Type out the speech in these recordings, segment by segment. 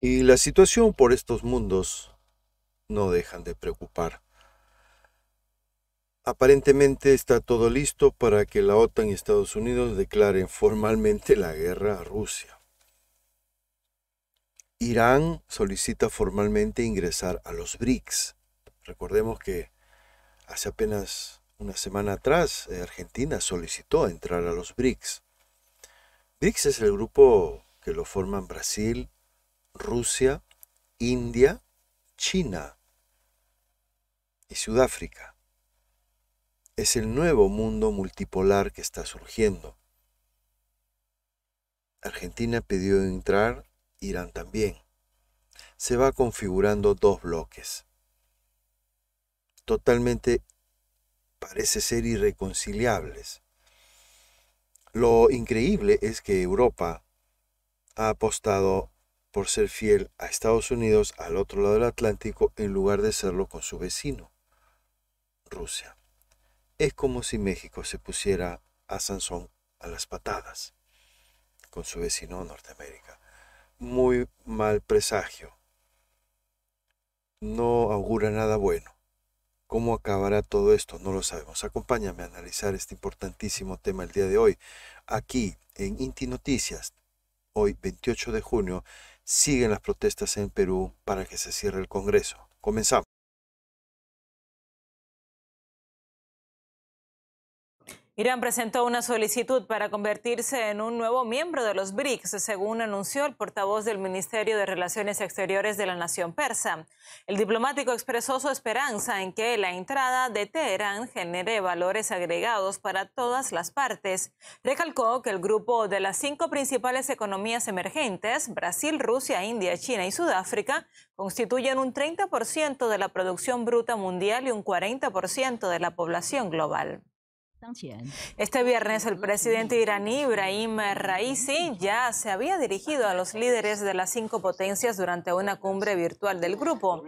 Y la situación por estos mundos no dejan de preocupar. Aparentemente está todo listo para que la OTAN y Estados Unidos declaren formalmente la guerra a Rusia. Irán solicita formalmente ingresar a los BRICS. Recordemos que hace apenas una semana atrás eh, Argentina solicitó entrar a los BRICS. BRICS es el grupo que lo forman Brasil, Rusia, India, China y Sudáfrica. Es el nuevo mundo multipolar que está surgiendo. Argentina pidió entrar, Irán también. Se va configurando dos bloques. Totalmente parece ser irreconciliables. Lo increíble es que Europa ha apostado por ser fiel a Estados Unidos al otro lado del Atlántico en lugar de serlo con su vecino, Rusia. Es como si México se pusiera a Sansón a las patadas con su vecino Norteamérica. Muy mal presagio. No augura nada bueno. ¿Cómo acabará todo esto? No lo sabemos. Acompáñame a analizar este importantísimo tema el día de hoy, aquí en Inti Noticias, hoy 28 de junio, Siguen las protestas en Perú para que se cierre el Congreso. Comenzamos. Irán presentó una solicitud para convertirse en un nuevo miembro de los BRICS, según anunció el portavoz del Ministerio de Relaciones Exteriores de la Nación Persa. El diplomático expresó su esperanza en que la entrada de Teherán genere valores agregados para todas las partes. Recalcó que el grupo de las cinco principales economías emergentes, Brasil, Rusia, India, China y Sudáfrica, constituyen un 30% de la producción bruta mundial y un 40% de la población global. Este viernes el presidente iraní Ibrahim Raisi ya se había dirigido a los líderes de las cinco potencias durante una cumbre virtual del grupo.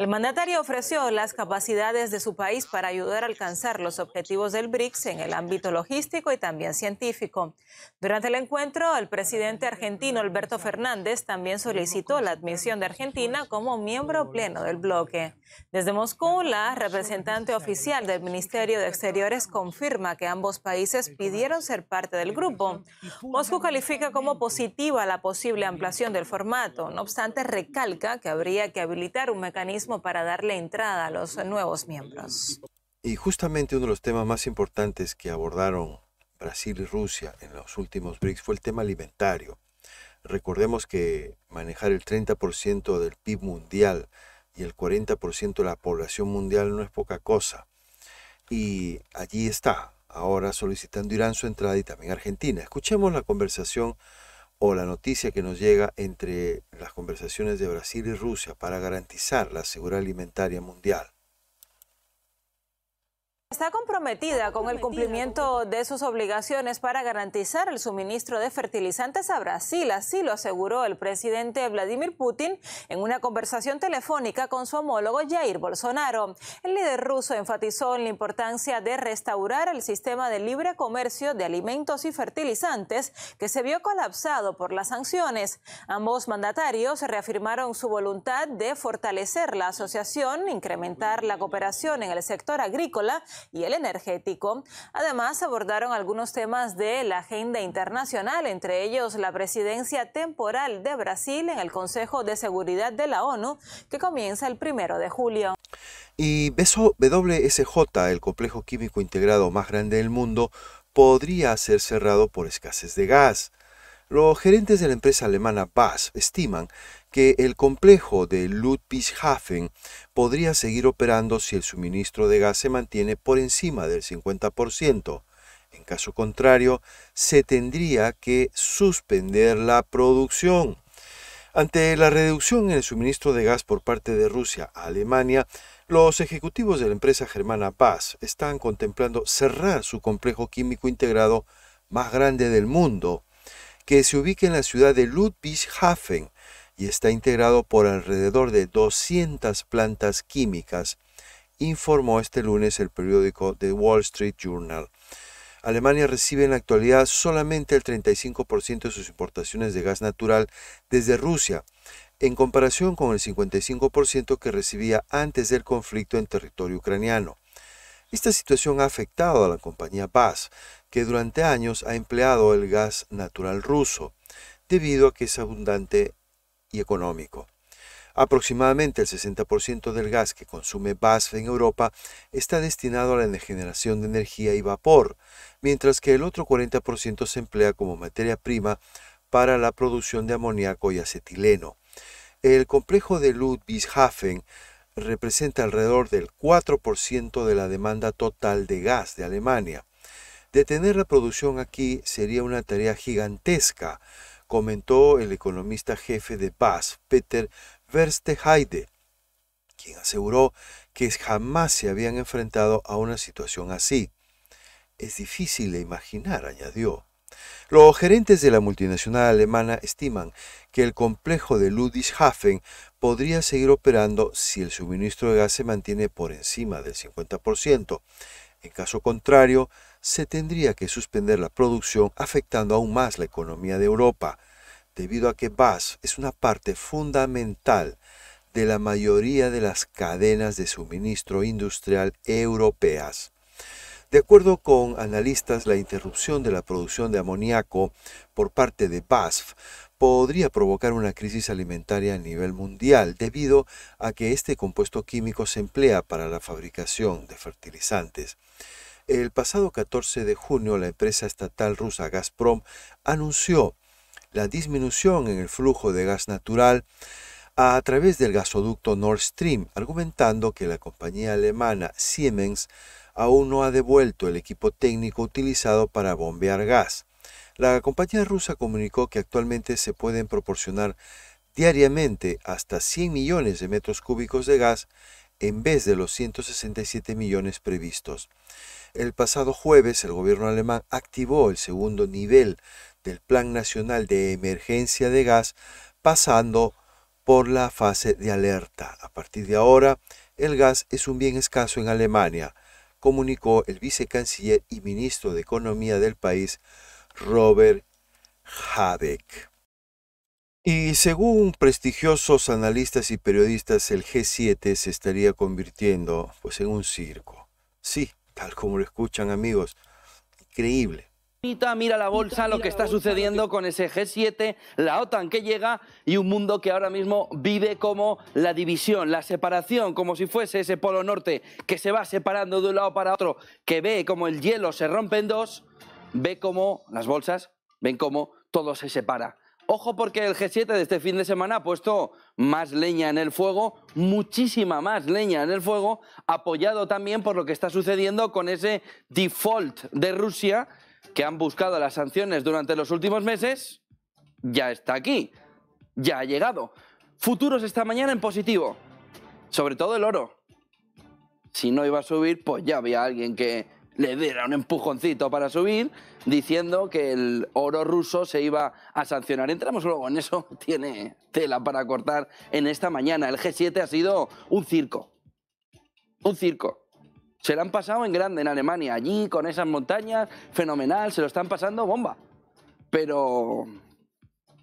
El mandatario ofreció las capacidades de su país para ayudar a alcanzar los objetivos del BRICS en el ámbito logístico y también científico. Durante el encuentro, el presidente argentino Alberto Fernández también solicitó la admisión de Argentina como miembro pleno del bloque. Desde Moscú, la representante oficial del Ministerio de Exteriores confirmó que ambos países pidieron ser parte del grupo. Moscú califica como positiva la posible ampliación del formato, no obstante recalca que habría que habilitar un mecanismo para darle entrada a los nuevos miembros. Y justamente uno de los temas más importantes que abordaron Brasil y Rusia en los últimos BRICS fue el tema alimentario. Recordemos que manejar el 30% del PIB mundial y el 40% de la población mundial no es poca cosa y allí está, ahora solicitando Irán su entrada y también Argentina. Escuchemos la conversación o la noticia que nos llega entre las conversaciones de Brasil y Rusia para garantizar la seguridad alimentaria mundial. Está comprometida con el cumplimiento de sus obligaciones para garantizar el suministro de fertilizantes a Brasil, así lo aseguró el presidente Vladimir Putin en una conversación telefónica con su homólogo Jair Bolsonaro. El líder ruso enfatizó en la importancia de restaurar el sistema de libre comercio de alimentos y fertilizantes que se vio colapsado por las sanciones. Ambos mandatarios reafirmaron su voluntad de fortalecer la asociación, incrementar la cooperación en el sector agrícola, y el energético. Además, abordaron algunos temas de la agenda internacional, entre ellos la presidencia temporal de Brasil en el Consejo de Seguridad de la ONU, que comienza el primero de julio. Y WSJ, el complejo químico integrado más grande del mundo, podría ser cerrado por escasez de gas. Los gerentes de la empresa alemana BAS estiman que el complejo de Ludwigshafen podría seguir operando si el suministro de gas se mantiene por encima del 50%. En caso contrario, se tendría que suspender la producción. Ante la reducción en el suministro de gas por parte de Rusia a Alemania, los ejecutivos de la empresa germana Paz están contemplando cerrar su complejo químico integrado más grande del mundo, que se ubica en la ciudad de Ludwigshafen, y está integrado por alrededor de 200 plantas químicas, informó este lunes el periódico The Wall Street Journal. Alemania recibe en la actualidad solamente el 35% de sus importaciones de gas natural desde Rusia, en comparación con el 55% que recibía antes del conflicto en territorio ucraniano. Esta situación ha afectado a la compañía BAS, que durante años ha empleado el gas natural ruso, debido a que es abundante y económico. Aproximadamente el 60% del gas que consume BASF en Europa está destinado a la generación de energía y vapor, mientras que el otro 40% se emplea como materia prima para la producción de amoníaco y acetileno. El complejo de Ludwigshafen representa alrededor del 4% de la demanda total de gas de Alemania. Detener la producción aquí sería una tarea gigantesca, comentó el economista jefe de Paz, Peter Versteheide, quien aseguró que jamás se habían enfrentado a una situación así. Es difícil de imaginar, añadió. Los gerentes de la multinacional alemana estiman que el complejo de Ludwigshafen podría seguir operando si el suministro de gas se mantiene por encima del 50%. En caso contrario, se tendría que suspender la producción afectando aún más la economía de Europa, debido a que BASF es una parte fundamental de la mayoría de las cadenas de suministro industrial europeas. De acuerdo con analistas, la interrupción de la producción de amoníaco por parte de BASF podría provocar una crisis alimentaria a nivel mundial debido a que este compuesto químico se emplea para la fabricación de fertilizantes. El pasado 14 de junio, la empresa estatal rusa Gazprom anunció la disminución en el flujo de gas natural a través del gasoducto Nord Stream, argumentando que la compañía alemana Siemens aún no ha devuelto el equipo técnico utilizado para bombear gas. La compañía rusa comunicó que actualmente se pueden proporcionar diariamente hasta 100 millones de metros cúbicos de gas en vez de los 167 millones previstos. El pasado jueves el gobierno alemán activó el segundo nivel del Plan Nacional de Emergencia de Gas pasando por la fase de alerta. A partir de ahora, el gas es un bien escaso en Alemania, comunicó el vicecanciller y ministro de Economía del país, Robert Habeck. Y según prestigiosos analistas y periodistas, el G7 se estaría convirtiendo pues, en un circo. Sí, tal como lo escuchan amigos. Increíble. Mira la bolsa, lo que está sucediendo con ese G7, la OTAN que llega y un mundo que ahora mismo vive como la división, la separación, como si fuese ese polo norte que se va separando de un lado para otro, que ve como el hielo se rompe en dos, ve como las bolsas, ven como todo se separa. Ojo porque el G7 de este fin de semana ha puesto más leña en el fuego, muchísima más leña en el fuego, apoyado también por lo que está sucediendo con ese default de Rusia que han buscado las sanciones durante los últimos meses, ya está aquí, ya ha llegado. Futuros esta mañana en positivo, sobre todo el oro. Si no iba a subir, pues ya había alguien que le diera un empujoncito para subir, diciendo que el oro ruso se iba a sancionar. Entramos luego en eso, tiene tela para cortar en esta mañana. El G7 ha sido un circo, un circo. Se lo han pasado en grande en Alemania, allí con esas montañas, fenomenal, se lo están pasando bomba. Pero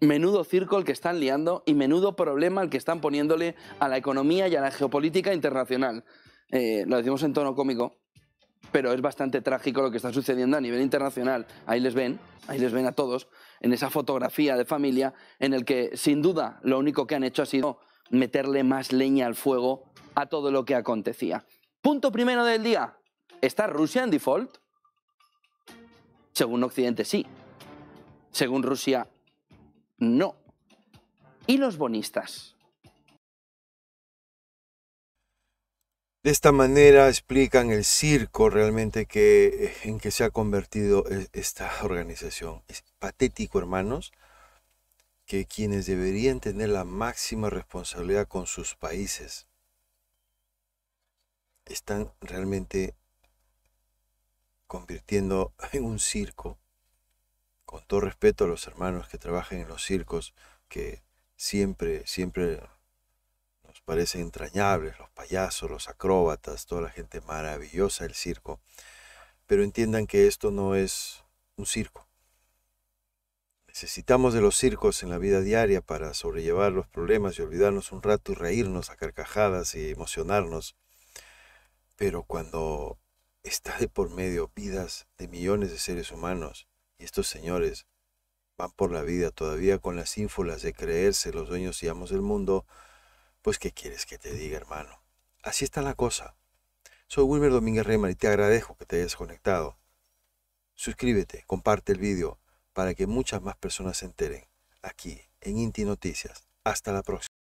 menudo circo el que están liando y menudo problema el que están poniéndole a la economía y a la geopolítica internacional. Eh, lo decimos en tono cómico, pero es bastante trágico lo que está sucediendo a nivel internacional. Ahí les ven, ahí les ven a todos, en esa fotografía de familia en el que sin duda lo único que han hecho ha sido meterle más leña al fuego a todo lo que acontecía. Punto primero del día. ¿Está Rusia en default? Según Occidente sí. Según Rusia, no. ¿Y los bonistas? De esta manera explican el circo realmente que, en que se ha convertido e, esta organización. Es patético, hermanos, que quienes deberían tener la máxima responsabilidad con sus países están realmente convirtiendo en un circo. Con todo respeto a los hermanos que trabajan en los circos, que siempre, siempre parecen entrañables, los payasos, los acróbatas, toda la gente maravillosa del circo, pero entiendan que esto no es un circo. Necesitamos de los circos en la vida diaria para sobrellevar los problemas y olvidarnos un rato y reírnos a carcajadas y emocionarnos. Pero cuando está de por medio vidas de millones de seres humanos y estos señores van por la vida todavía con las ínfulas de creerse los dueños y amos del mundo, pues, ¿qué quieres que te diga, hermano? Así está la cosa. Soy Wilmer Domínguez Reymar y te agradezco que te hayas conectado. Suscríbete, comparte el vídeo para que muchas más personas se enteren aquí en Inti Noticias. Hasta la próxima.